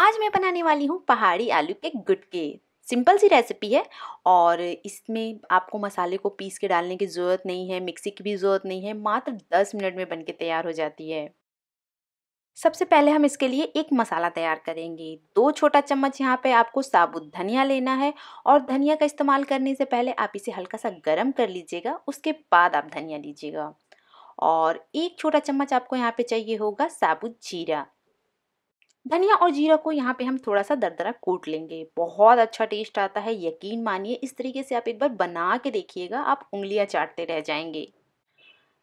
आज मैं बनाने वाली हूँ पहाड़ी आलू के गुटके सिंपल सी रेसिपी है और इसमें आपको मसाले को पीस के डालने की ज़रूरत नहीं है मिक्सी की भी ज़रूरत नहीं है मात्र दस मिनट में बनके तैयार हो जाती है सबसे पहले हम इसके लिए एक मसाला तैयार करेंगे दो छोटा चम्मच यहाँ पे आपको साबुत धनिया लेना है और धनिया का इस्तेमाल करने से पहले आप इसे हल्का सा गर्म कर लीजिएगा उसके बाद आप धनिया लीजिएगा और एक छोटा चम्मच आपको यहाँ पे चाहिए होगा साबुत जीरा धनिया और जीरा को यहाँ पे हम थोड़ा सा दरदरा कूट लेंगे बहुत अच्छा टेस्ट आता है यकीन मानिए इस तरीके से आप एक बार बना के देखिएगा आप उंगलियाँ चाटते रह जाएंगे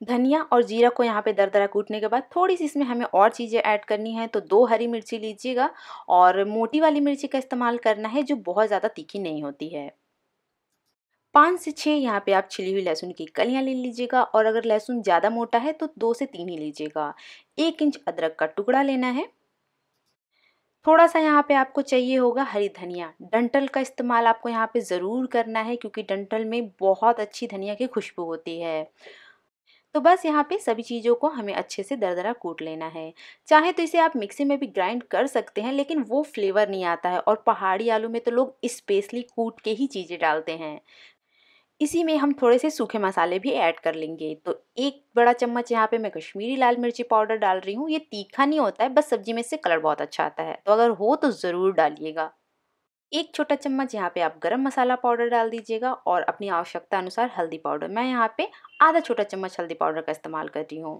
धनिया और जीरा को यहाँ पे दरदरा कूटने के बाद थोड़ी सी इसमें हमें और चीज़ें ऐड करनी है तो दो हरी मिर्ची लीजिएगा और मोटी वाली मिर्ची का इस्तेमाल करना है जो बहुत ज़्यादा तीखी नहीं होती है पाँच से छः यहाँ पे आप छिली हुई लहसुन की कलियाँ ले लीजिएगा और अगर लहसुन ज़्यादा मोटा है तो दो से तीन ही लीजिएगा एक इंच अदरक का टुकड़ा लेना है थोड़ा सा यहाँ पे आपको चाहिए होगा हरी धनिया डंटल का इस्तेमाल आपको यहाँ पे ज़रूर करना है क्योंकि डंटल में बहुत अच्छी धनिया की खुशबू होती है तो बस यहाँ पे सभी चीज़ों को हमें अच्छे से दरदरा कूट लेना है चाहे तो इसे आप मिक्सी में भी ग्राइंड कर सकते हैं लेकिन वो फ्लेवर नहीं आता है और पहाड़ी आलू में तो लोग स्पेशली कूट के ही चीज़ें डालते हैं इसी में हम थोड़े से सूखे मसाले भी ऐड कर लेंगे तो एक बड़ा चम्मच यहाँ पे मैं कश्मीरी लाल मिर्ची पाउडर डाल रही हूँ ये तीखा नहीं होता है बस सब्जी में इससे कलर बहुत अच्छा आता है तो अगर हो तो ज़रूर डालिएगा एक छोटा चम्मच यहाँ पे आप गरम मसाला पाउडर डाल दीजिएगा और अपनी आवश्यकता अनुसार हल्दी पाउडर मैं यहाँ पे आधा छोटा चम्मच हल्दी पाउडर का इस्तेमाल कर रही हूँ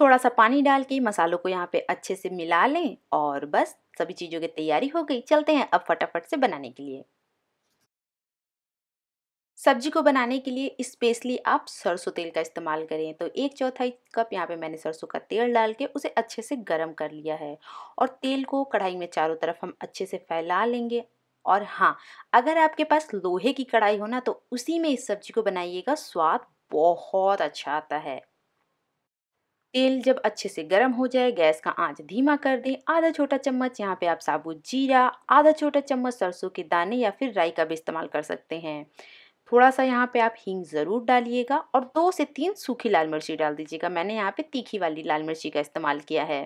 थोड़ा सा पानी डाल के मसालों को यहाँ पे अच्छे से मिला लें और बस सभी चीज़ों की तैयारी हो गई चलते हैं अब फटाफट से बनाने के लिए सब्जी को बनाने के लिए स्पेशली आप सरसों तेल का इस्तेमाल करें तो एक चौथाई कप यहाँ पे मैंने सरसों का तेल डाल के उसे अच्छे से गर्म कर लिया है और तेल को कढ़ाई में चारों तरफ हम अच्छे से फैला लेंगे और हाँ अगर आपके पास लोहे की कढ़ाई हो ना तो उसी में इस सब्जी को बनाइएगा स्वाद बहुत अच्छा आता है तेल जब अच्छे से गर्म हो जाए गैस का आंच धीमा कर दें आधा छोटा चम्मच यहाँ पे आप साबुत जीरा आधा छोटा चम्मच सरसों के दाने या फिर राई का भी इस्तेमाल कर सकते हैं थोड़ा सा यहाँ पे आप हींग ज़रूर डालिएगा और दो से तीन सूखी लाल मिर्ची डाल दीजिएगा मैंने यहाँ पे तीखी वाली लाल मिर्ची का इस्तेमाल किया है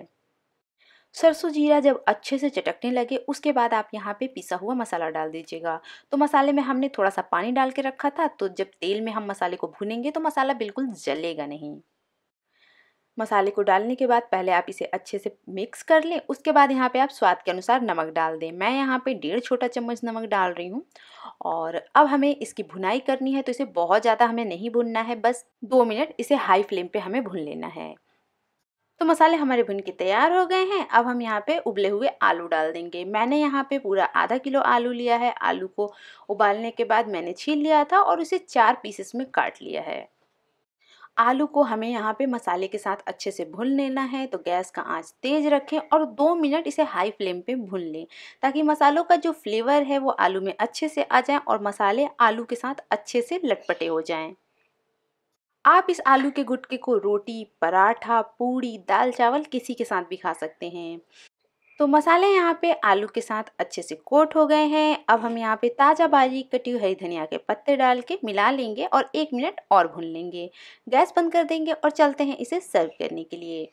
सरसों जीरा जब अच्छे से चटकने लगे उसके बाद आप यहाँ पे पिसा हुआ मसाला डाल दीजिएगा तो मसाले में हमने थोड़ा सा पानी डाल के रखा था तो जब तेल में हम मसाले को भूनेंगे तो मसाला बिल्कुल जलेगा नहीं मसाले को डालने के बाद पहले आप इसे अच्छे से मिक्स कर लें उसके बाद यहाँ पे आप स्वाद के अनुसार नमक डाल दें मैं यहाँ पे डेढ़ छोटा चम्मच नमक डाल रही हूँ और अब हमें इसकी भुनाई करनी है तो इसे बहुत ज़्यादा हमें नहीं भुनना है बस दो मिनट इसे हाई फ्लेम पर हमें भून लेना है तो मसाले हमारे भुन के तैयार हो गए हैं अब हम यहाँ पे उबले हुए आलू डाल देंगे मैंने यहाँ पे पूरा आधा किलो आलू लिया है आलू को उबालने के बाद मैंने छील लिया था और उसे चार पीसेस में काट लिया है आलू को हमें यहाँ पे मसाले के साथ अच्छे से भून लेना है तो गैस का आंच तेज़ रखें और दो मिनट इसे हाई फ्लेम पे भून लें ताकि मसालों का जो फ्लेवर है वो आलू में अच्छे से आ जाए और मसाले आलू के साथ अच्छे से लटपटे हो जाएं। आप इस आलू के गुटके को रोटी पराठा पूड़ी दाल चावल किसी के साथ भी खा सकते हैं तो मसाले यहाँ पे आलू के साथ अच्छे से कोट हो गए हैं अब हम यहाँ पे ताज़ा बारीक कटी हरी धनिया के पत्ते डाल के मिला लेंगे और एक मिनट और भून लेंगे गैस बंद कर देंगे और चलते हैं इसे सर्व करने के लिए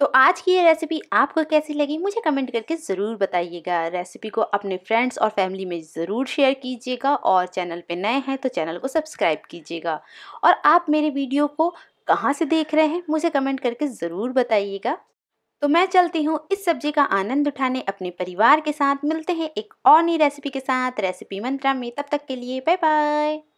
तो आज की ये रेसिपी आपको कैसी लगी मुझे कमेंट करके ज़रूर बताइएगा रेसिपी को अपने फ्रेंड्स और फैमिली में ज़रूर शेयर कीजिएगा और चैनल पे नए हैं तो चैनल को सब्सक्राइब कीजिएगा और आप मेरे वीडियो को कहाँ से देख रहे हैं मुझे कमेंट करके ज़रूर बताइएगा तो मैं चलती हूँ इस सब्जी का आनंद उठाने अपने परिवार के साथ मिलते हैं एक और नई रेसिपी के साथ रेसिपी मंत्रा में तब तक के लिए बाय बाय